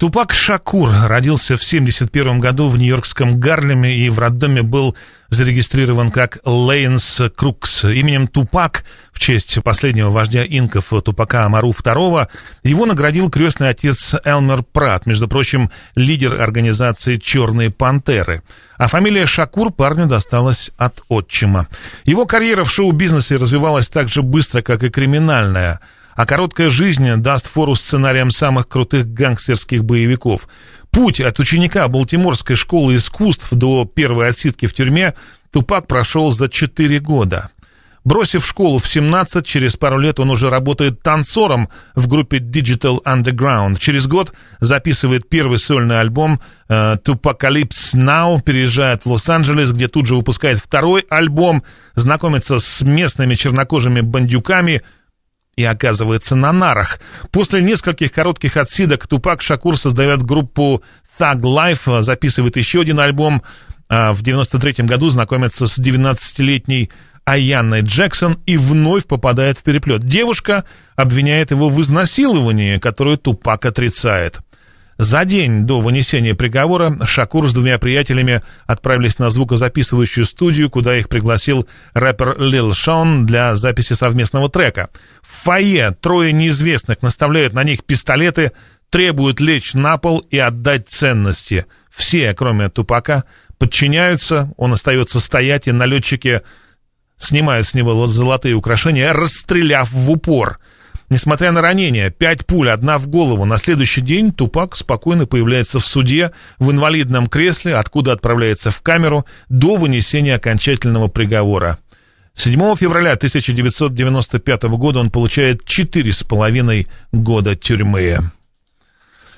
Тупак Шакур родился в 1971 году в нью-йоркском Гарлеме и в роддоме был зарегистрирован как Лейнс Крукс. Именем Тупак, в честь последнего вождя инков Тупака Амару II, его наградил крестный отец Элмер Прат, между прочим, лидер организации «Черные пантеры». А фамилия Шакур парню досталась от отчима. Его карьера в шоу-бизнесе развивалась так же быстро, как и криминальная – а короткая жизнь даст фору сценариям самых крутых гангстерских боевиков. Путь от ученика Балтиморской школы искусств до первой отсидки в тюрьме Тупак прошел за 4 года. Бросив школу в 17, через пару лет он уже работает танцором в группе Digital Underground. Через год записывает первый сольный альбом э, Tupacalypse Now, переезжает в Лос-Анджелес, где тут же выпускает второй альбом, знакомится с местными чернокожими бандюками – и оказывается на нарах. После нескольких коротких отсидок Тупак Шакур создает группу Thug Life, э, записывает еще один альбом. Э, в 93 году знакомится с 19-летней Аянной Джексон и вновь попадает в переплет. Девушка обвиняет его в изнасиловании, которое Тупак отрицает. За день до вынесения приговора Шакур с двумя приятелями отправились на звукозаписывающую студию, куда их пригласил рэпер Лил Шон для записи совместного трека. В фойе трое неизвестных наставляют на них пистолеты, требуют лечь на пол и отдать ценности. Все, кроме Тупака, подчиняются, он остается стоять, и налетчики снимают с него золотые украшения, расстреляв в упор – Несмотря на ранение, пять пуль, одна в голову, на следующий день Тупак спокойно появляется в суде, в инвалидном кресле, откуда отправляется в камеру до вынесения окончательного приговора. 7 февраля 1995 года он получает 4,5 года тюрьмы.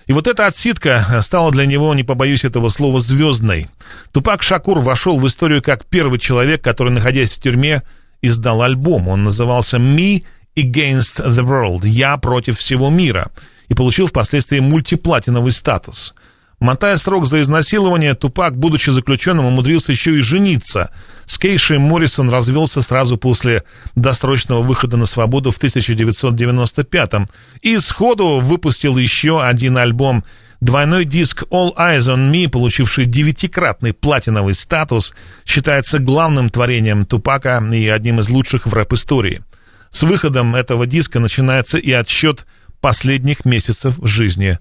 И вот эта отсидка стала для него, не побоюсь этого слова, звездной. Тупак Шакур вошел в историю как первый человек, который, находясь в тюрьме, издал альбом. Он назывался "Ми". Against the World, «Я против всего мира», и получил впоследствии мультиплатиновый статус. Мотая срок за изнасилование, Тупак, будучи заключенным, умудрился еще и жениться. С Кейшей Моррисон развелся сразу после досрочного выхода на свободу в 1995-м и сходу выпустил еще один альбом Двойной диск All Eyes on Me, получивший девятикратный платиновый статус, считается главным творением Тупака и одним из лучших в рэп-истории – с выходом этого диска начинается и отсчет последних месяцев жизни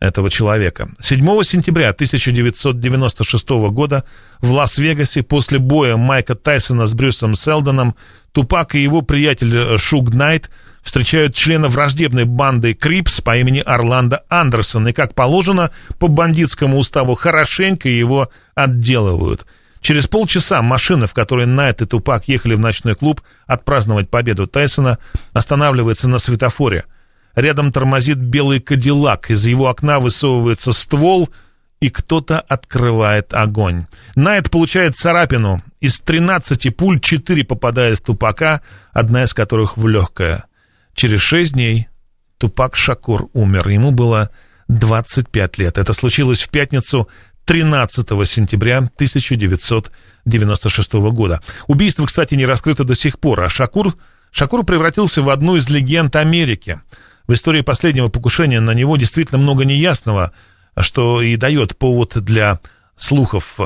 этого человека. 7 сентября 1996 года в Лас-Вегасе после боя Майка Тайсона с Брюсом Селдоном Тупак и его приятель Шуг Найт встречают члена враждебной банды Крипс по имени Орландо Андерсон и, как положено, по бандитскому уставу хорошенько его отделывают – Через полчаса машина, в которой Найт и Тупак ехали в ночной клуб отпраздновать победу Тайсона, останавливается на светофоре. Рядом тормозит белый кадиллак, из его окна высовывается ствол, и кто-то открывает огонь. Найт получает царапину. Из 13 пуль 4 попадает в Тупака, одна из которых в легкое. Через 6 дней Тупак Шакур умер. Ему было 25 лет. Это случилось в пятницу 13 сентября 1996 года. Убийство, кстати, не раскрыто до сих пор, а Шакур, Шакур превратился в одну из легенд Америки. В истории последнего покушения на него действительно много неясного, что и дает повод для слухов.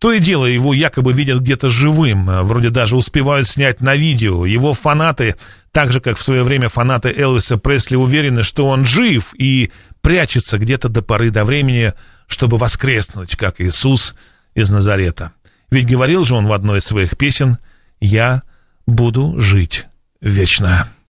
То и дело, его якобы видят где-то живым, вроде даже успевают снять на видео. Его фанаты, так же как в свое время фанаты Элвиса Пресли, уверены, что он жив и прячется где-то до поры до времени чтобы воскреснуть, как Иисус из Назарета. Ведь говорил же он в одной из своих песен «Я буду жить вечно».